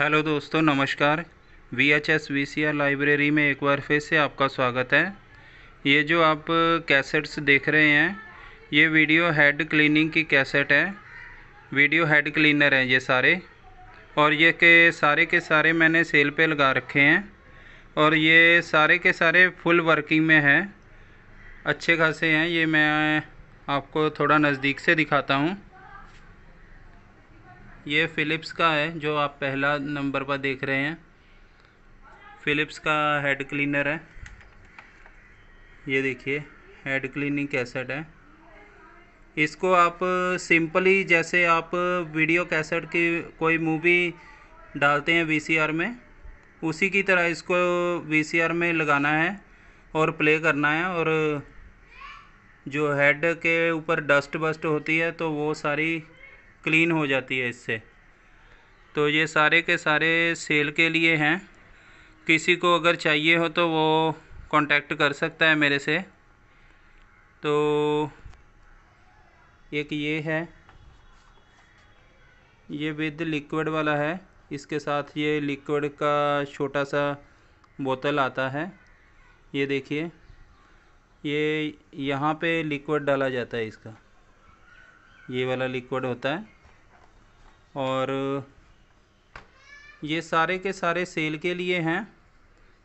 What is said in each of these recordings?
hello दोस्तों नमस्कार V H S V C R library में एक बार फिर से आपका स्वागत है ये जो आप कैसेट्स देख रहे हैं ये वीडियो हेड क्लीनिंग की कैसेट है वीडियो हेड क्लीनर हैं ये सारे और ये के सारे के सारे मैंने सेल पे लगा रखे हैं और ये सारे के सारे फुल वर्किंग में हैं अच्छे खासे हैं ये मैं आपको थोड़ा नज़दीक से दिखाता हूँ ये फ़िलिप्स का है जो आप पहला नंबर पर देख रहे हैं फ़िलिप्स का हेड क्लीनर है ये देखिए हेड क्लीनिंग कैसेट है इसको आप सिंपली जैसे आप वीडियो कैसेट की कोई मूवी डालते हैं वीसीआर में उसी की तरह इसको वीसीआर में लगाना है और प्ले करना है और जो हेड के ऊपर डस्ट बस्ट होती है तो वो सारी क्लीन हो जाती है इससे तो ये सारे के सारे सेल के लिए हैं किसी को अगर चाहिए हो तो वो कांटेक्ट कर सकता है मेरे से तो एक ये है ये विद लिक्विड वाला है इसके साथ ये लिक्विड का छोटा सा बोतल आता है ये देखिए ये यहाँ पे लिक्विड डाला जाता है इसका ये वाला लिक्विड होता है और ये सारे के सारे सेल के लिए हैं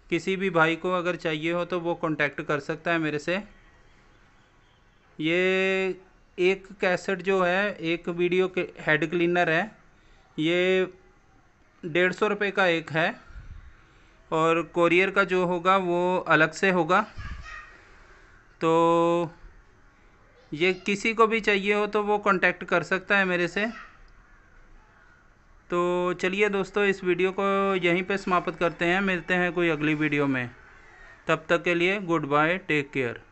किसी भी भाई को अगर चाहिए हो तो वो कांटेक्ट कर सकता है मेरे से ये एक कैसेट जो है एक वीडियो के हेड क्लीनर है ये डेढ़ सौ रुपये का एक है और कोरियर का जो होगा वो अलग से होगा तो ये किसी को भी चाहिए हो तो वो कांटेक्ट कर सकता है मेरे से तो चलिए दोस्तों इस वीडियो को यहीं पे समाप्त करते हैं मिलते हैं कोई अगली वीडियो में तब तक के लिए गुड बाय टेक केयर